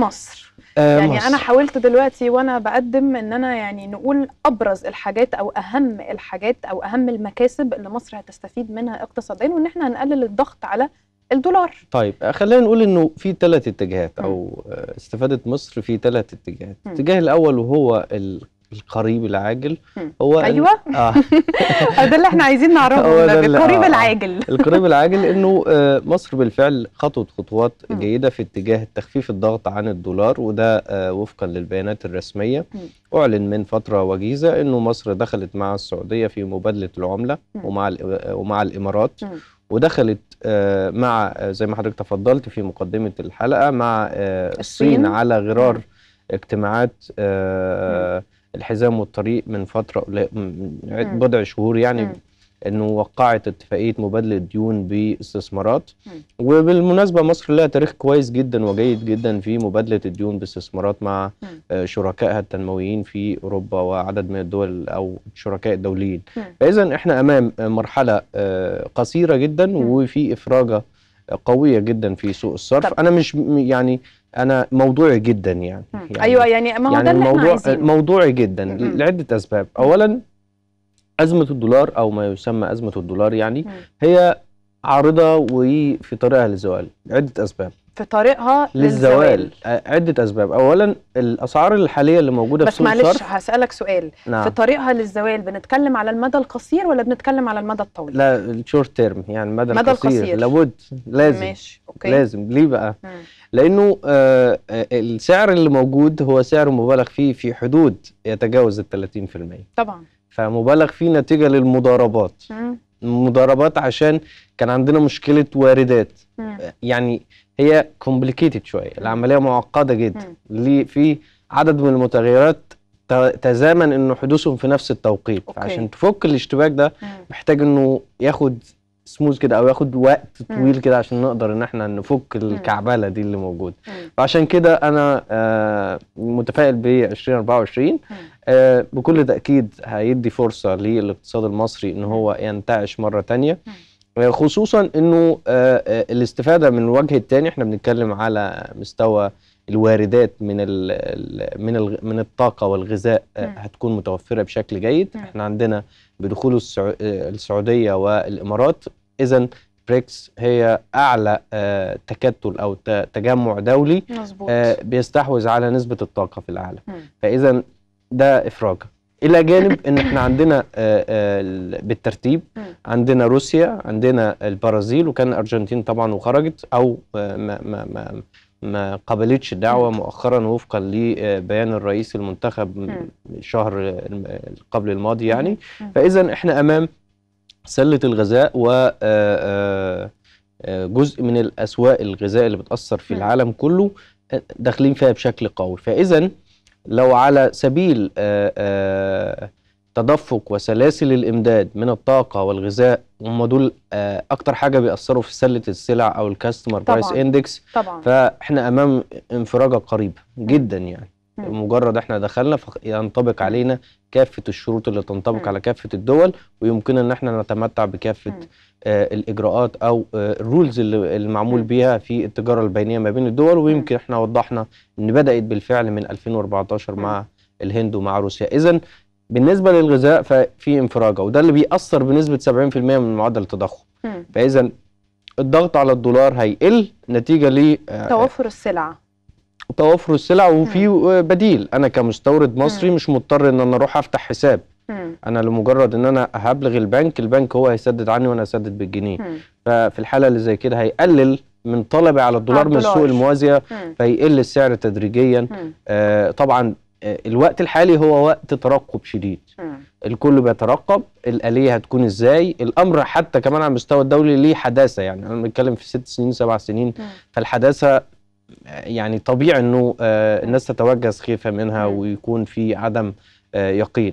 مصر آه يعني مصر. انا حاولت دلوقتي وانا بقدم ان انا يعني نقول ابرز الحاجات او اهم الحاجات او اهم المكاسب اللي مصر هتستفيد منها اقتصاديا وان احنا هنقلل الضغط على الدولار طيب آه، خلينا نقول انه في ثلاث اتجاهات او آه، استفاده مصر في ثلاث اتجاهات الاتجاه الاول وهو بالقريب العاجل هو ايوه اه ده اللي احنا عايزين نعرفه بالقريب آه، آه. العاجل القريب العاجل انه آه، مصر بالفعل خطوه خطوات جيده في اتجاه تخفيف الضغط عن الدولار وده وفقا للبيانات الرسميه اعلن من فتره وجيزه انه مصر دخلت مع السعوديه في مبادله العمله ومع ومع الامارات ودخلت مع زي ما حضرتك تفضلت في مقدمه الحلقه مع الصين على غرار اجتماعات الحزام والطريق من فتره من بضع شهور يعني م. انه وقعت اتفاقيه مبادله ديون باستثمارات وبالمناسبه مصر لها تاريخ كويس جدا وجيد جدا في مبادله الديون باستثمارات مع شركائها التنمويين في اوروبا وعدد من الدول او الشركاء الدوليين فاذا احنا امام مرحله آه، قصيره جدا وفي افراجه قويه جدا في سوق الصرف طب. انا مش يعني انا موضوعي جدا يعني, يعني ايوه يعني ما هو يعني الموضوع موضوعي جدا م. لعده اسباب اولا ازمه الدولار او ما يسمى ازمه الدولار يعني م. هي عارضه وفي طريقها للزوال لعده اسباب في طريقها للزوال عده اسباب اولا الاسعار الحاليه اللي موجوده بس في سوق معلش هسالك سؤال نعم. في طريقها للزوال بنتكلم على المدى القصير ولا بنتكلم على المدى الطويل لا الشورت تيرم يعني المدى مدى القصير, القصير. لابد لازم ماشي اوكي لازم ليه بقى مم. لانه آه, آه، السعر اللي موجود هو سعر مبالغ فيه في حدود يتجاوز ال 30% طبعا فمبالغ فيه نتيجه للمضاربات مم. مضاربات عشان كان عندنا مشكله واردات مم. يعني هي كومبليكيتد شويه العمليه معقده جدا ليه في عدد من المتغيرات تزامن انه حدوثهم في نفس التوقيت أوكي. عشان تفك الاشتباك ده محتاج انه ياخد سموز كده او ياخد وقت طويل كده عشان نقدر ان احنا نفك الكعبله دي اللي موجوده فعشان كده انا آه، متفائل ب 2024 آه، بكل تاكيد هيدي فرصه للاقتصاد المصري ان هو ينتعش مره ثانيه خصوصا انه آه، آه، الاستفاده من الوجه الثاني احنا بنتكلم على مستوى الواردات من من من الطاقه والغذاء آه، نعم. هتكون متوفره بشكل جيد نعم. احنا عندنا بدخول السعوديه والامارات اذا بريكس هي اعلى تكتل او تجمع دولي مزبوط. بيستحوذ على نسبه الطاقه في العالم نعم. فاذا ده افراج الى جانب ان احنا عندنا بالترتيب عندنا روسيا عندنا البرازيل وكان الارجنتين طبعا وخرجت او ما ما ما ما قبلتش الدعوه مؤخرا وفقا لبيان الرئيس المنتخب شهر قبل الماضي يعني فاذا احنا امام سله الغذاء و جزء من الاسواق الغذاء اللي بتاثر في العالم كله داخلين فيها بشكل قوي فاذا لو على سبيل آآ تدفق وسلاسل الامداد من الطاقه والغذاء هم دول آه، اكتر حاجه بيأثروا في سله السلع او الكاستمر برايس اندكس طبعا فاحنا امام انفراجه قريبه جدا يعني مجرد احنا دخلنا فينطبق علينا كافه الشروط اللي تنطبق على كافه الدول ويمكن ان احنا نتمتع بكافه آه الاجراءات او آه الرولز اللي المعمول بيها في التجاره البينيه ما بين الدول ويمكن احنا وضحنا ان بدات بالفعل من 2014 مع الهند ومع روسيا اذا بالنسبه للغذاء ففي انفراجه وده اللي بيأثر بنسبه 70% من معدل التضخم فاذا الضغط على الدولار هيقل نتيجه ل آه، توفر السلع توفر السلع وفي بديل انا كمستورد مصري مش مضطر ان انا اروح افتح حساب انا لمجرد ان انا هبلغ البنك البنك هو هيسدد عني وانا اسدد بالجنيه ففي الحاله اللي زي كده هيقلل من طلبي على الدولار, من السوق الموازيه فيقل السعر تدريجيا آه، طبعا الوقت الحالي هو وقت ترقب شديد م. الكل بيترقب الآلية هتكون ازاي الأمر حتى كمان على المستوى الدولي ليه حداثة يعني أنا بنتكلم في ست سنين سبع سنين م. فالحداثة يعني طبيعي أنه آه، الناس تتوجس خيفة منها ويكون في عدم آه، يقين